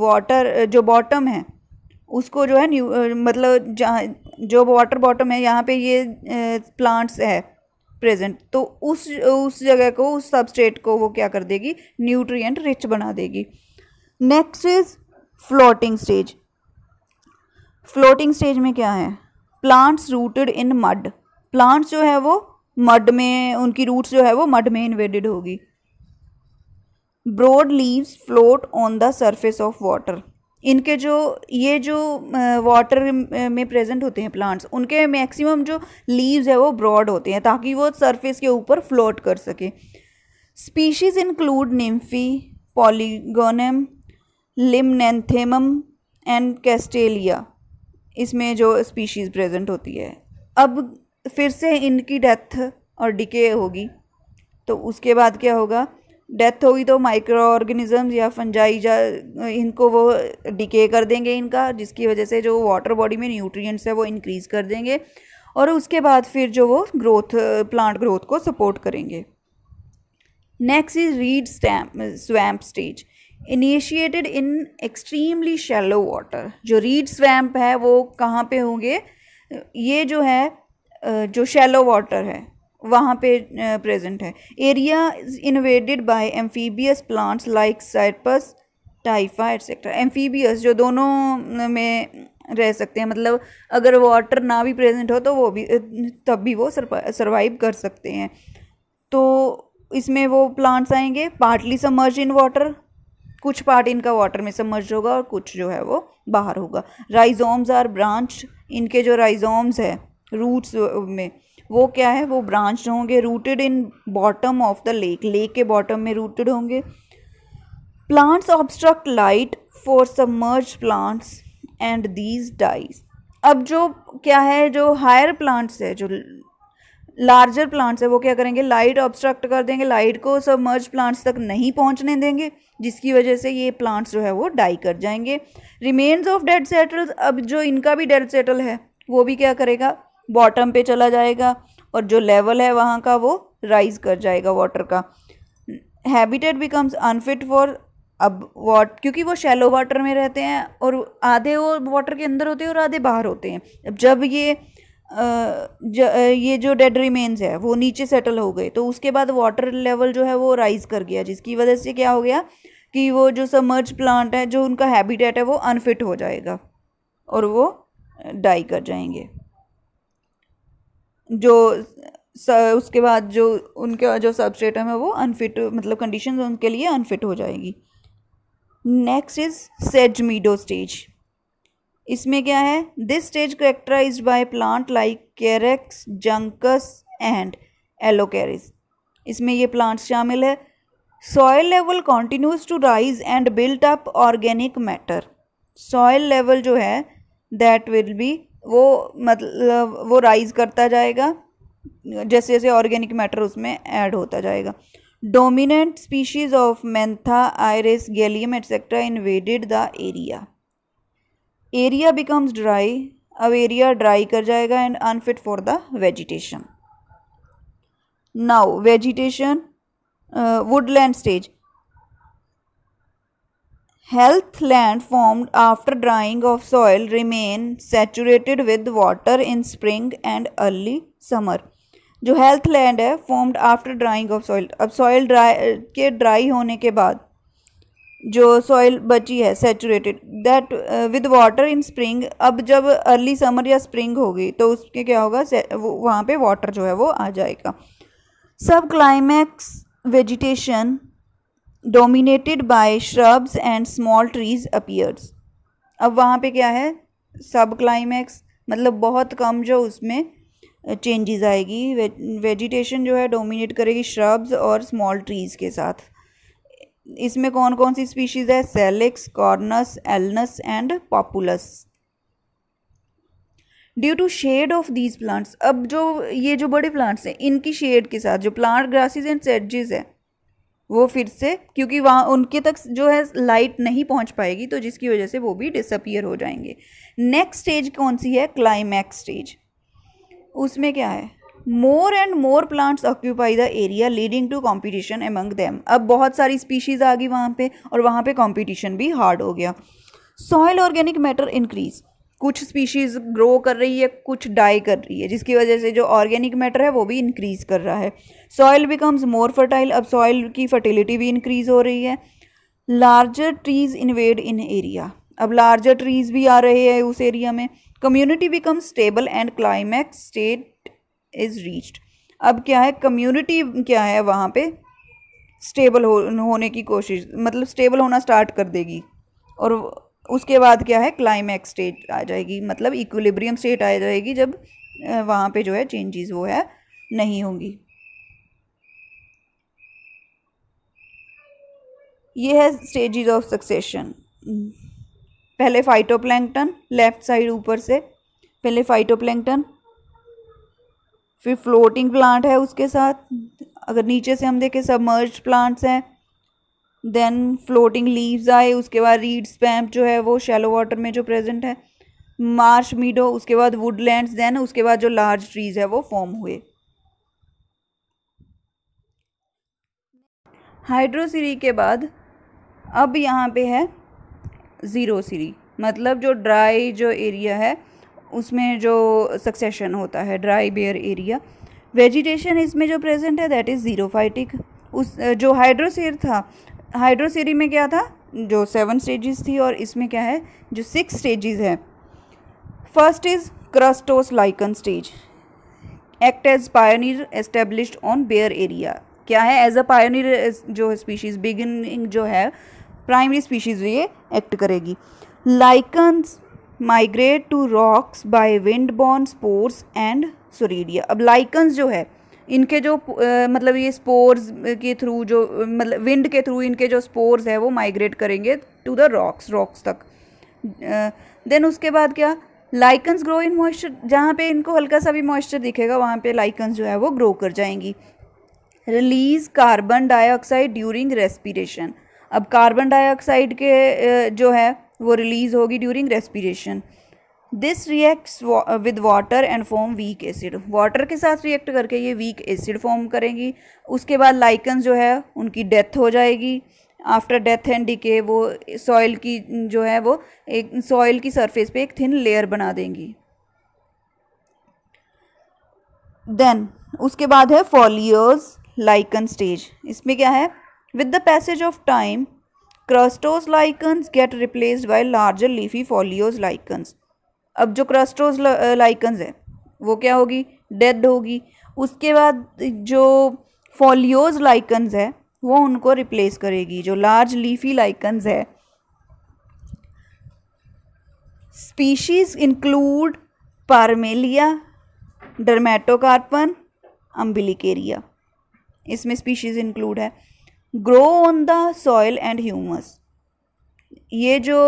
वाटर जो बॉटम है उसको जो है न्यू मतलब जहाँ जो वाटर बॉटम है यहाँ पे ये प्लांट्स है प्रेजेंट तो उस उस जगह को उस सबस्टेट को वो क्या कर देगी न्यूट्रिएंट रिच बना देगी next is floating stage floating stage में क्या है plants rooted in mud plants जो है वो मड में उनकी रूट्स जो है वो मड में इन्वेडेड होगी broad leaves float on the surface of water इनके जो ये जो वाटर में प्रेजेंट होते हैं प्लांट्स उनके मैक्सिमम जो लीव्स है वो ब्रॉड होते हैं ताकि वो सरफेस के ऊपर फ्लोट कर सके species include Nymphaea Polygonum Limnanthemum and Castalia इसमें जो स्पीशीज़ प्रेजेंट होती है अब फिर से इनकी डेथ और डिके होगी तो उसके बाद क्या होगा डेथ होगी तो माइक्रो ऑर्गेनिज़म्स या फंजाई जा इनको वो डिके कर देंगे इनका जिसकी वजह से जो वाटर बॉडी में न्यूट्रिएंट्स है वो इंक्रीज़ कर देंगे और उसके बाद फिर जो वो ग्रोथ प्लांट ग्रोथ को सपोर्ट करेंगे next is reed stamp swamp stage initiated in extremely shallow water जो रीड स्वैम्प है वो कहाँ पे होंगे ये जो है जो शैलो वाटर है वहाँ पे प्रेजेंट है area is invaded by amphibious plants like Scirpus Typha etcetera amphibious जो दोनों में रह सकते हैं मतलब अगर वाटर ना भी प्रेजेंट हो तो वो भी तब भी वो सरवाइव कर सकते हैं तो इसमें वो प्लांट्स आएंगे पार्टली समर्ज इन वाटर कुछ पार्ट इनका वाटर में समर्ज होगा और कुछ जो है वो बाहर होगा राइजोम्स आर ब्रांच इनके जो राइजोम्स है रूट्स uh, में वो क्या है वो ब्रांच होंगे rooted in bottom of the lake lake के बॉटम में रूटेड होंगे plants obstruct light for submerge plants and these dies अब जो क्या है जो हायर प्लांट्स है जो लार्जर प्लांट्स है वो क्या करेंगे लाइट ऑब्स्ट्रक्ट कर देंगे लाइट को सबमर्ज प्लांट्स तक नहीं पहुंचने देंगे जिसकी वजह से ये प्लांट्स जो है वो डाई कर जाएंगे रिमेन्स ऑफ डेड सेटल्स अब जो इनका भी डेड सेटल है वो भी क्या करेगा बॉटम पे चला जाएगा और जो लेवल है वहाँ का वो राइज कर जाएगा वाटर का हैबिटेट बिकम्स अनफिट फॉर अब वाट क्योंकि वो शैलो वाटर में रहते हैं और आधे वो वाटर के अंदर होते हैं और आधे बाहर होते हैं अब जब ये ज, ये जो डेड रिमेन्स है वो नीचे सेटल हो गए तो उसके बाद वाटर लेवल जो है वो राइज कर गया जिसकी वजह से क्या हो गया कि वो जो समर्ज प्लांट है जो उनका हैबिटेट है वो अनफिट हो जाएगा और वो डाई कर जाएंगे जो उसके बाद जो उनके जो सबस्टेटम है वो अनफिट मतलब कंडीशन उनके लिए अनफिट हो जाएगी नेक्स्ट इज सेजमीडो स्टेज इसमें क्या है this stage characterize by plant like Carex Juncus and Eleocharis इसमें ये प्लांट्स शामिल है soil level continues to rise and built up organic matter soil level जो है दैट विल बी वो मतलब वो राइज़ करता जाएगा जैसे जैसे ऑर्गेनिक मैटर उसमें ऐड होता जाएगा dominant species of Mentha Iris Galium etcetera invaded the area area becomes dry अब एरिया ड्राई कर जाएगा and unfit for the vegetation now vegetation woodland stage health land formed after drying of soil remain saturated with water in spring and early summer. जो हेल्थ लैंड है formed after drying of soil अब सॉइल ड्राई के ड्राई होने के बाद जो सॉइल बची है saturated that with water in spring अब जब अर्ली समर या स्प्रिंग होगी तो उसके क्या होगा वहाँ पे वाटर जो है वो आ जाएगा सब climax vegetation dominated by shrubs and small trees appears अब वहाँ पे क्या है सब क्लाइमैक्स मतलब बहुत कम जो उसमें चेंजेस आएगी वे, वेजिटेशन जो है डोमिनेट करेगी श्रब्स और स्मॉल ट्रीज़ के साथ इसमें कौन कौन सी स्पीशीज़ है Salix Cornus Alnus and Populus due to shade of these plants अब जो ये जो बड़े प्लांट्स हैं इनकी शेड के साथ जो प्लांट ग्रासेस एंड सेडजेस है वो फिर से क्योंकि वहाँ उनके तक जो है लाइट नहीं पहुँच पाएगी तो जिसकी वजह से वो भी डिसअपियर हो जाएंगे नेक्स्ट स्टेज कौन सी है क्लाइमैक्स स्टेज उसमें क्या है more and more plants occupy the area leading to competition among them अब बहुत सारी स्पीशीज़ आ गई वहाँ पे और वहाँ पे कॉम्पिटिशन भी हार्ड हो गया सॉयल ऑर्गेनिक मैटर इंक्रीज़ कुछ स्पीशीज़ ग्रो कर रही है कुछ डाई कर रही है जिसकी वजह से जो ऑर्गेनिक मैटर है वो भी इंक्रीज़ कर रहा है सॉयल बिकम्स मोर फर्टाइल अब सॉइल की फर्टिलिटी भी इंक्रीज़ हो रही है larger trees invade in area अब लार्जर ट्रीज़ भी आ रहे हैं उस एरिया में community becomes stable and climax state is reached अब क्या है कम्युनिटी क्या है वहाँ पे स्टेबल हो होने की कोशिश मतलब स्टेबल होना स्टार्ट कर देगी और उसके बाद क्या है क्लाइमैक्स स्टेट आ जाएगी मतलब इक्विलिब्रियम स्टेट आ जाएगी जब वहाँ पे जो है चेंजेस वो है नहीं होंगी ये है स्टेजेस ऑफ सक्सेशन पहले फाइटोप्लैंकटन लेफ्ट साइड ऊपर से पहले फाइटोप्लैंकटन फिर फ्लोटिंग प्लांट है उसके साथ अगर नीचे से हम देखें सबमर्ज प्लांट्स हैं देन फ्लोटिंग लीव्स आए उसके बाद रीड स्पैम्प जो है वो शैलो वाटर में जो प्रेजेंट है मार्श मीडो उसके बाद वुडलैंड्स देन उसके बाद जो लार्ज ट्रीज है वो फॉर्म हुए हाइड्रो सीरी के बाद अब यहाँ पे है ज़ीरो सीरी मतलब जो ड्राई जो एरिया है उसमें जो सक्सेशन होता है ड्राई बेयर एरिया वेजिटेशन इसमें जो प्रेजेंट है दैट इज़ ज़ीरो फाइटिक उस जो हाइड्रोसीर था हाइड्रोसीरी में क्या था जो सेवन स्टेजेस थी और इसमें क्या है जो सिक्स स्टेजेस है first is crustose lichen stage act as pioneer established on bare area क्या है एज अ पायोनियर जो स्पीशीज़ बिगिनिंग जो है प्राइमरी स्पीशीज़ ये एक्ट करेगी lichens migrate to rocks by wind borne spores and soredia अब लाइकन्स जो है इनके जो मतलब ये स्पोर्स के थ्रू जो मतलब विंड के थ्रू इनके जो स्पोर्स है वो माइग्रेट करेंगे टू द रॉक्स रॉक्स तक देन उसके बाद क्या लाइकन्स ग्रो इन मॉइस्चर जहाँ पे इनको हल्का सा भी मॉइस्चर दिखेगा वहाँ पे लाइकन्स जो है वो ग्रो कर जाएंगी release carbon dioxide during respiration अब कार्बन डाइऑक्साइड के जो है वो रिलीज़ होगी during respiration this reacts with water and form weak acid water के साथ रिएक्ट करके ये वीक एसिड फॉर्म करेंगी उसके बाद लाइकन्स जो है उनकी डेथ हो जाएगी आफ्टर डेथ एंड डिके वो सॉइल की जो है वो एक सॉइल की सरफेस पे एक थिन लेयर बना देंगी देन उसके बाद है फॉलियर्स लाइकन स्टेज इसमें क्या है with the passage of time crustose lichens get replaced by larger leafy foliose lichens अब जो क्रस्टोज लाइकन्स है वो क्या होगी डेड होगी उसके बाद जो फॉलियोज लाइकन्स है वो उनको रिप्लेस करेगी जो लार्ज लीफी लाइकन्स है species include Parmelia Dermatocarpon Umbilicaria इसमें स्पीशीज़ इंक्लूड है grow on the soil and humus ये जो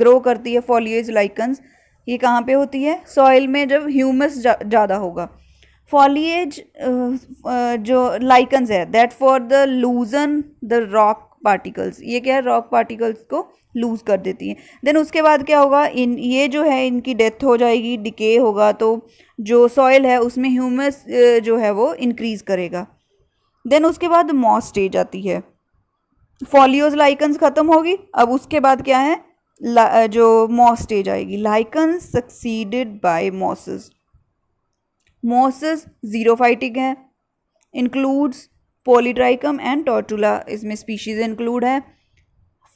ग्रो करती है फॉलियोज लाइकन्स ये कहाँ पे होती है सॉइल में जब ह्यूमस ज़्यादा होगा फॉलीज जो लाइकन्स है that for the loosen the rock particles ये क्या है रॉक पार्टिकल्स को लूज़ कर देती हैं देन उसके बाद क्या होगा इन ये जो है इनकी डेथ हो जाएगी डिके होगा तो जो सॉइल है उसमें ह्यूमस जो है वो इंक्रीज़ करेगा देन उसके बाद मॉस स्टेज आती है फॉलियोज लाइकन्स ख़त्म होगी अब उसके बाद क्या है जो मॉस स्टेज आएगी lichen succeeded by mosses mosses phytic हैं इंक्लूड्स पोलीट्राइकम एंड टोटूला इसमें स्पीशीज इंक्लूड है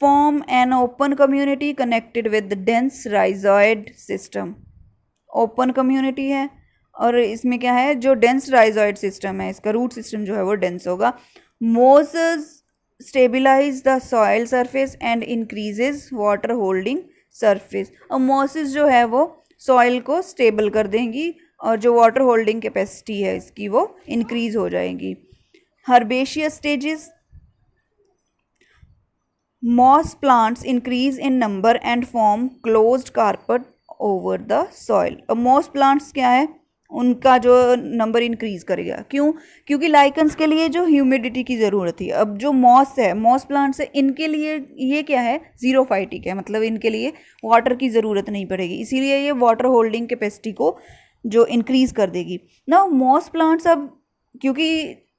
form an open community connected with dense rhizoid system open community है और इसमें क्या है जो डेंस राइजॉयड सिस्टम है इसका रूट सिस्टम जो है वो डेंस होगा mosses stabilize the soil surface and increases water holding surface और मॉसिस जो है वो सॉइल को स्टेबल कर देंगी और जो वाटर होल्डिंग कैपेसिटी है इसकी वो इंक्रीज हो जाएगी herbaceous stages moss plants increase in number and form closed carpet over the soil moss plants क्या है उनका जो नंबर इंक्रीज़ करेगा क्यों क्योंकि लाइकन्स के लिए जो ह्यूमिडिटी की ज़रूरत थी अब जो मॉस है मॉस प्लांट्स है इनके लिए ये क्या है ज़ीरो फाइटिक है मतलब इनके लिए वाटर की ज़रूरत नहीं पड़ेगी इसीलिए ये वाटर होल्डिंग कैपेसिटी को जो इंक्रीज़ कर देगी ना मॉस प्लांट्स अब क्योंकि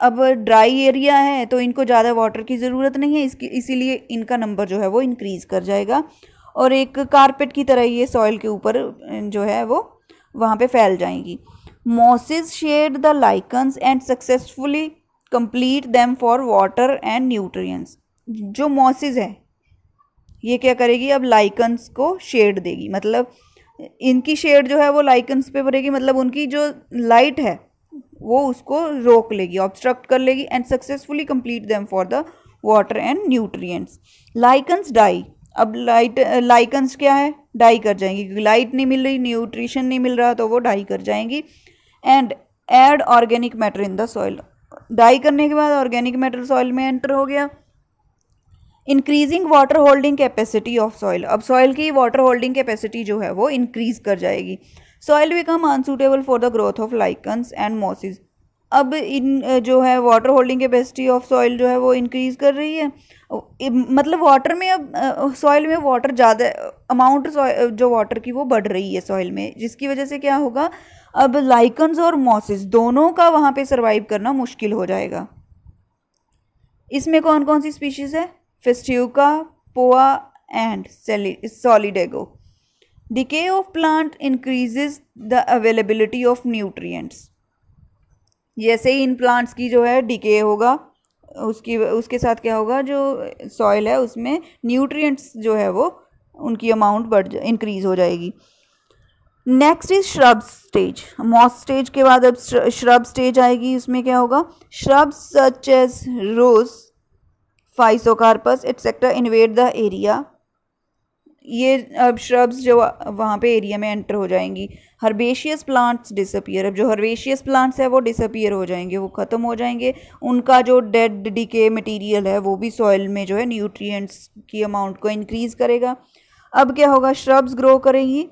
अब ड्राई एरिया है तो इनको ज़्यादा वाटर की ज़रूरत नहीं है इसकी इसीलिए इनका नंबर जो है वो इंक्रीज़ कर जाएगा और एक कारपेट की तरह ये सॉइल के ऊपर जो है वो वहाँ पे फैल जाएंगी Mosses shade the lichens and successfully complete them for water and nutrients. जो मॉसिस है ये क्या करेगी अब लाइकन्स को शेड देगी मतलब इनकी शेड जो है वो लाइकन्स पे भरेगी मतलब उनकी जो लाइट है वो उसको रोक लेगी ऑब्स्ट्रक्ट कर लेगी and successfully complete them for the water and nutrients lichens die अब लाइट लाइकन्स क्या है डाई कर जाएंगी क्योंकि लाइट नहीं मिल रही न्यूट्रिशन नहीं मिल रहा तो वो डाई कर जाएंगी and add organic matter in the soil die करने के बाद ऑर्गेनिक मैटर सॉइल में एंटर हो गया increasing water holding capacity of soil अब सॉइल की वाटर होल्डिंग कैपेसिटी जो है वो इंक्रीज कर जाएगी soil become unsuitable for the growth of lichens and mosses अब इन जो है water holding capacity of soil जो है वो इंक्रीज कर रही है मतलब वाटर में अब सॉइल में वाटर ज़्यादा अमाउंट जो वाटर की वो बढ़ रही है सॉइल में जिसकी वजह से क्या होगा अब लाइकन्स और मॉसिस दोनों का वहाँ पे सर्वाइव करना मुश्किल हो जाएगा इसमें कौन कौन सी स्पीशीज़ है Festuca Poa and Solidago decay of plant increases the availability of nutrients जैसे ही इन प्लांट्स की जो है डिके होगा उसकी उसके साथ क्या होगा जो सॉइल है उसमें न्यूट्रिएंट्स जो है वो उनकी अमाउंट बढ़ इंक्रीज़ हो जाएगी next is shrub stage moss stage के बाद अब श्रब स्टेज आएगी इसमें क्या होगा shrub such as rose Physocarpus etcetera invade the area ये अब श्रब्स जो वहाँ पे एरिया में एंटर हो जाएंगी हर्बेशियस प्लांट्स डिसअपियर अब जो हर्बेशियस प्लांट्स है वो डिसअपियर हो जाएंगे वो ख़त्म हो जाएंगे उनका जो डेड डिके मटेरियल है वो भी सॉइल में जो है न्यूट्रिएंट्स की अमाउंट को इंक्रीज़ करेगा अब क्या होगा श्रब्स ग्रो करेंगी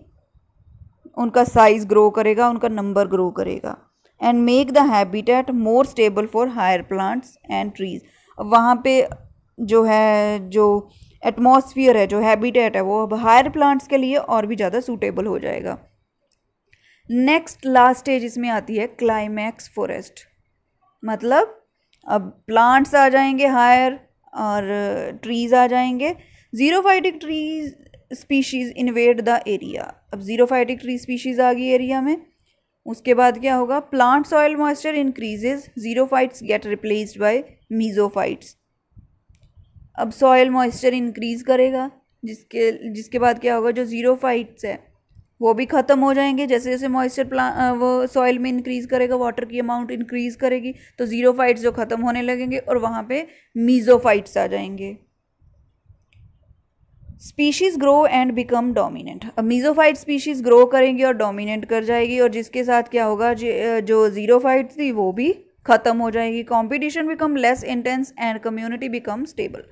उनका साइज़ ग्रो करेगा उनका नंबर ग्रो करेगा and make the habitat more stable for higher plants and trees वहाँ पे जो है जो एटमॉस्फियर है जो हैबिटेट है वो अब हायर प्लांट्स के लिए और भी ज़्यादा सूटेबल हो जाएगा नेक्स्ट लास्ट स्टेज इसमें आती है क्लाइमैक्स फॉरेस्ट मतलब अब प्लांट्स आ जाएंगे हायर और ट्रीज़ आ जाएंगे xerophytic trees species invade the area अब जीरो फाइटिक ट्री स्पीशीज़ आ गई एरिया में उसके बाद क्या होगा plant soil moisture increases xerophytes get replaced by mesophytes अब सॉयल मॉइस्चर इंक्रीज़ करेगा जिसके जिसके बाद क्या होगा जो ज़ीरो फाइट्स है वो भी ख़त्म हो जाएंगे जैसे जैसे मॉइस्चर प्ला वो सॉइल में इंक्रीज़ करेगा वाटर की अमाउंट इंक्रीज़ करेगी तो ज़ीरो फाइट्स जो ख़त्म होने लगेंगे और वहाँ पे मीज़ोफाइट्स आ जाएंगे species grow and become dominant अब मीजोफाइट स्पीशीज़ ग्रो करेंगी और डोमिनेंट कर जाएगी और जिसके साथ क्या होगा जो जीरो फाइट थी वो भी ख़त्म हो जाएगी competition become less intense and community become stable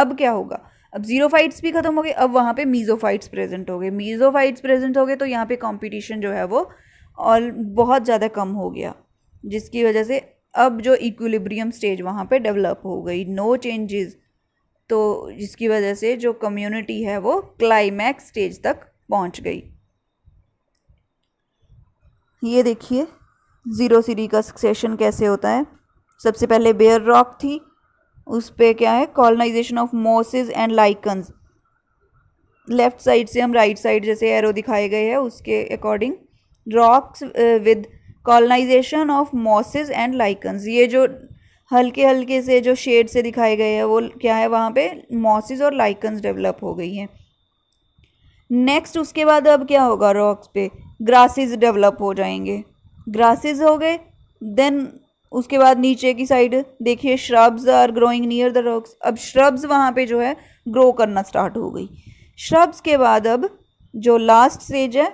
अब क्या होगा अब जीरो फाइट्स भी खत्म हो गए अब वहाँ पे मीजोफाइट्स प्रेजेंट हो गए मीजोफाइट्स प्रेजेंट हो गए तो यहाँ पे कंपटीशन जो है वो और बहुत ज़्यादा कम हो गया जिसकी वजह से अब जो इक्विलिब्रियम स्टेज वहाँ पे डेवलप हो गई नो चेंजेज तो जिसकी वजह से जो कम्युनिटी है वो क्लाइमैक्स स्टेज तक पहुंच गई ये देखिए ज़ीरो सीरी का सक्सेशन कैसे होता है सबसे पहले बेयर रॉक थी उस पर क्या है colonization of mosses and lichens left side से हम राइट right साइड जैसे एरो दिखाए गए हैं उसके according rocks with colonization of mosses and lichens ये जो हल्के हल्के से जो शेड से दिखाए गए हैं वो क्या है वहाँ पे मॉसिस और लाइकन्स डेवलप हो गई हैं नेक्स्ट उसके बाद अब क्या होगा रॉक्स पे ग्रासेस डेवलप हो जाएंगे ग्रासेस हो गए देन उसके बाद नीचे की साइड देखिए shrubs are growing near the rocks अब श्रब्स वहाँ पे जो है ग्रो करना स्टार्ट हो गई श्रब्स के बाद अब जो लास्ट स्टेज है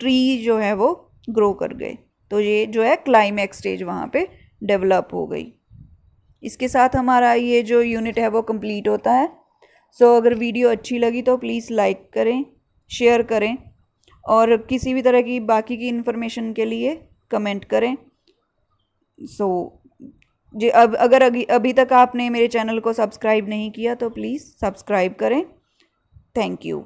ट्री जो है वो ग्रो कर गए तो ये जो है क्लाइमैक्स स्टेज वहाँ पे डेवलप हो गई इसके साथ हमारा ये जो यूनिट है वो कंप्लीट होता है सो so, अगर वीडियो अच्छी लगी तो प्लीज़ लाइक करें शेयर करें और किसी भी तरह की बाकी की इन्फॉर्मेशन के लिए कमेंट करें सो so, जी अब अगर अभी अभी तक आपने मेरे चैनल को सब्सक्राइब नहीं किया तो प्लीज़ सब्सक्राइब करें थैंक यू